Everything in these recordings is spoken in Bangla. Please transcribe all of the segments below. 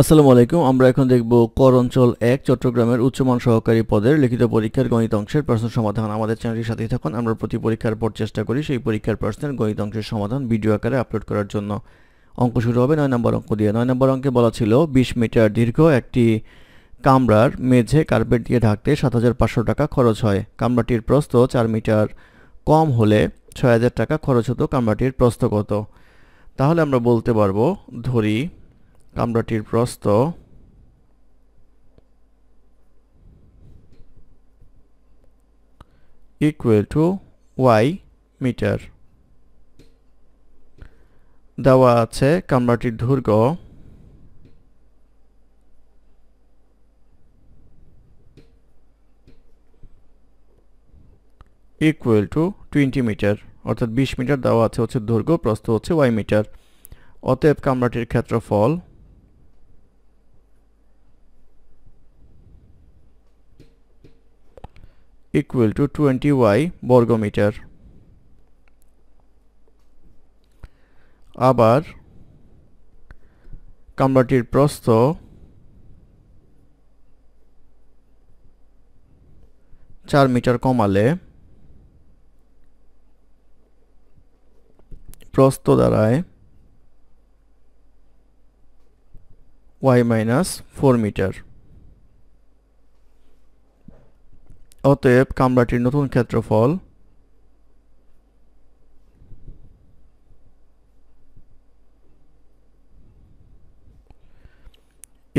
আসসালামু আলাইকুম আমরা এখন দেখব কর অঞ্চল এক চট্টগ্রামের উচ্চমান সহকারী পদের লিখিত পরীক্ষার গণিত অংশের প্রশ্ন সমাধান আমাদের চ্যানেলের সাথেই থাকুন আমরা প্রতি পরীক্ষার পর চেষ্টা করি সেই পরীক্ষার প্রশ্নের গণিত অংশের সমাধান ভিডিও আকারে আপলোড করার জন্য অঙ্ক শুরু হবে নয় নম্বর অঙ্ক দিয়ে নয় নম্বর অঙ্কে বলা ছিল বিশ মিটার দীর্ঘ একটি কামরার মেঝে কার্পেট দিয়ে ঢাকতে সাত হাজার পাঁচশো টাকা খরচ হয় কামরাটির প্রস্থ চার মিটার কম হলে ছয় হাজার টাকা খরচ হতো কামরাটির প্রস্থ কত তাহলে আমরা বলতে পারবো ধরি কামরাটির প্রস্ত ইকুয়াল টু ওয়াই মিটার দেওয়া আছে কামরাটির দৈর্ঘ্য ইকুয়াল টু টোয়েন্টি মিটার অর্থাৎ বিশ মিটার দেওয়া আছে হচ্ছে দৈর্ঘ্য প্রস্ত হচ্ছে ওয়াই মিটার অতএব কামরাটির ক্ষেত্রফল equal to 20y বর্গমিটার আবার কামরাটির প্রস্থ চার মিটার কমালে প্রস্থ দাঁড়ায় y মাইনাস ফোর মিটার অতএব কামরাটির নতুন ক্ষেত্রফল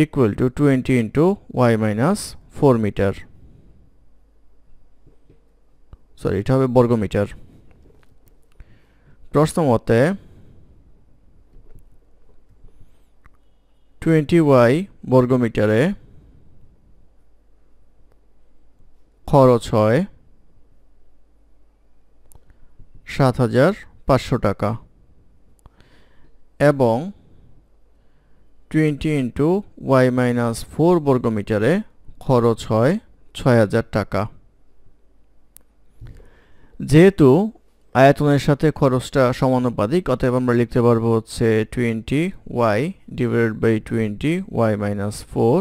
equal to twenty into Y minus four metre sorry এটা হবে বর্গমিটার প্রশ্ন মতে টোয়েন্টি ওয়াই বর্গমিটারে খরচ হয় সাত হাজার পাঁচশো টাকা এবং twenty into Y minus four বর্গমিটারে খরচ হয় ছয় হাজার টাকা যেহেতু আয়তনের সাথে খরচটা সমানুপাতিক অতএব আমরা লিখতে পারবো হচ্ছে twenty Y divided by twenty Y minus four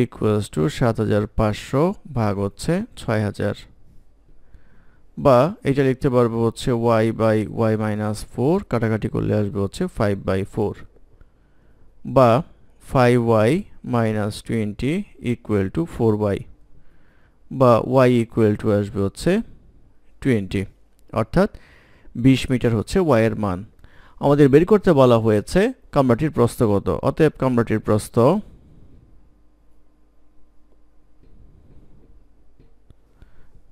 equals to সাত হাজার পাঁচশো ভাগ হচ্ছে ছয় হাজার বা এটা লিখতে পারবো হচ্ছে Y by Y minus four কাটাকাটি করলে আসবে হচ্ছে ফাইভ বাই ফোর বা five Y minus twenty equal to four Y বা ওয়াই ইকুয়াল টু আসবে হচ্ছে টোয়েন্টি অর্থাৎ বিশ মিটার হচ্ছে ওয়াইয়ের মান আমাদের বের করতে বলা হয়েছে কামরাটির প্রস্থ কত অতএব কামরাটির প্রস্থ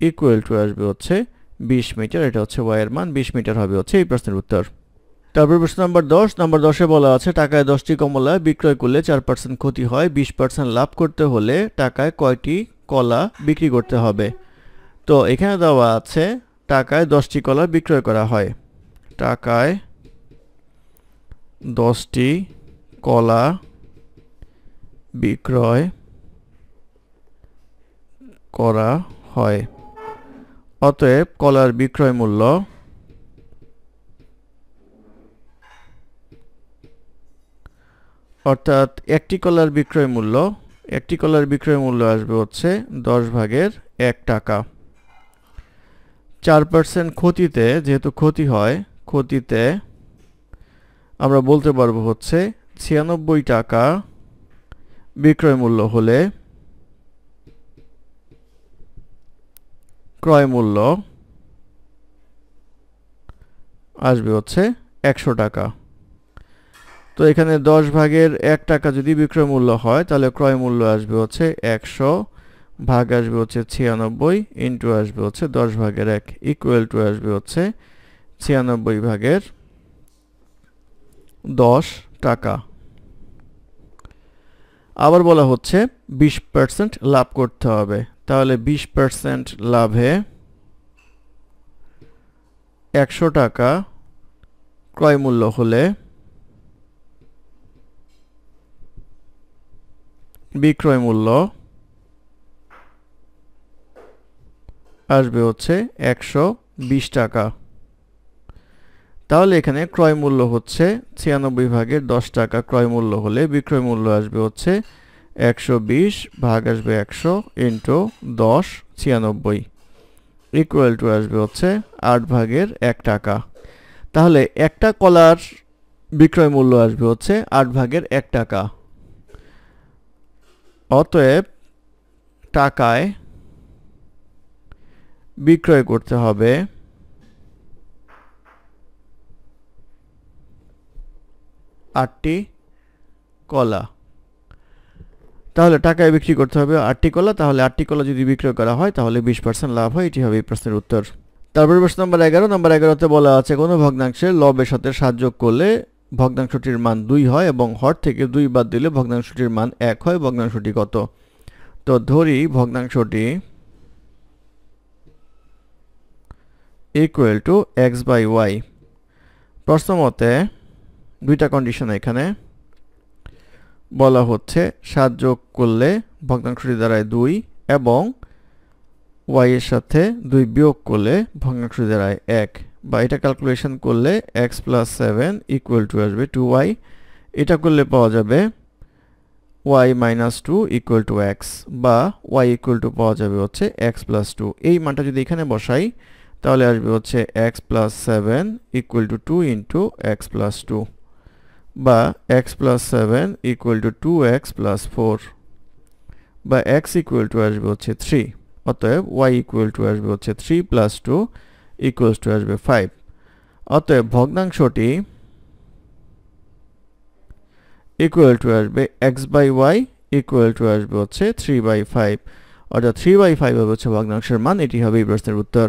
ইকুয়াল টু আসবে হচ্ছে বিশ মিটার এটা হচ্ছে ওয়াইয়ের মান বিশ মিটার হবে হচ্ছে এই প্রশ্নের উত্তর তারপর প্রশ্ন নম্বর দশ নম্বর দশে বলা আছে টাকায় দশটি কমলা বিক্রয় করলে চার পার্সেন্ট ক্ষতি হয় বিশ পার্সেন্ট লাভ করতে হলে টাকায় কয়টি কলা বিক্রি করতে হবে তো এখানে দেওয়া আছে টাকায় দশটি কলা বিক্রয় করা হয় টাকায় দশটি কলা বিক্রয় করা হয় অতএব কলার বিক্রয় মূল্য অর্থাৎ একটি কলার বিক্রয় মূল্য একটি কলার বিক্রয় মূল্য আসবে হচ্ছে দশ ভাগের এক টাকা চার পার্সেন্ট ক্ষতিতে যেহেতু ক্ষতি হয় ক্ষতিতে আমরা বলতে পারবো হচ্ছে ছিয়ানব্বই টাকা বিক্রয় মূল্য হলে ক্রয় মূল্য আসবে হচ্ছে একশো টাকা তো এখানে দশ ভাগের এক টাকা যদি বিক্রয় মূল্য হয় তাহলে ক্রয় মূল্য আসবে হচ্ছে একশো ভাগ আসবে হচ্ছে ছিয়ানব্বই ইন্টু আসবে হচ্ছে দশ ভাগের এক ইকুয়াল টু আসবে হচ্ছে ছিয়ানব্বই ভাগের দশ টাকা আবার বলা হচ্ছে বিশ পার্সেন্ট লাভ করতে হবে তাহলে বিশ পার্সেন্ট লাভে একশো টাকা ক্রয়মূল্য হলে বিক্রয় মূল্য আসবে হচ্ছে একশো বিশ টাকা তাহলে এখানে ক্রয় মূল্য হচ্ছে ছিয়ানব্বই ভাগের দশ টাকা ক্রয় মূল্য হলে বিক্রয় মূল্য আসবে হচ্ছে একশো বিশ ভাগ আসবে একশো ইন্টু দশ ছিয়ানব্বই ইকুয়াল টু আসবে হচ্ছে আট ভাগের এক টাকা তাহলে একটা কলার বিক্রয় মূল্য আসবে হচ্ছে আট ভাগের এক টাকা অতএব টাকায় বিক্রয় করতে হবে আটটি কলা তাহলে টাকায় বিক্রি করতে হবে আটটি কলা তাহলে আটটি কলা যদি বিক্রয় করা হয় তাহলে বিশ পার্সেন্ট লাভ হয় এটি হবে এই প্রশ্নের উত্তর তারপরে প্রশ্ন নম্বর এগারো নম্বর এগারোতে বলা আছে কোনো ভগ্নাংশের লবের সাথে সাহায্য করলে ভগ্নাংশটির মান দুই হয় এবং হট থেকে দুই বাদ দিলে ভগ্নাংশটির মান এক হয় ভগ্নাংশটি কত তো ধরি ভগ্নাংশটি equal to X by Y প্রশ্ন মতে দুইটা কন্ডিশন এখানে বলা হচ্ছে সাত যোগ করলে ভগ্নাংশটি দাঁড়ায় দুই এবং ওয়াইয়ের সাথে দুই বিয়োগ করলে ভগ্নাংশটি দাঁড়ায় এক বা এটা ক্যালকুলেশন করলে X plus seven equal to আসবে টু ওয়াই এটা করলে পাওয়া যাবে Y minus two equal to X বা ওয়াই ইকুয়াল টু পাওয়া যাবে হচ্ছে এক্স প্লাস টু এই মানটা যদি এখানে বসাই তাহলে আসবে হচ্ছে X plus seven equal to two into X plus two বা X plus seven equal to two X plus four বা এক্স ইকুয়াল টু আসবে হচ্ছে থ্রি অতএব ওয়াই ইকুয়াল টু আসবে হচ্ছে three plus two equals to আসবে ফাইভ অতএব ভগ্নাংশটি ইকুয়াল টু আসবে X by Y equal to আসবে হচ্ছে থ্রি বাই ফাইভ অর্থাৎ থ্রি বাই ফাইভ হবে হচ্ছে ভগ্নাংশের মান এটি হবে এই প্রশ্নের উত্তর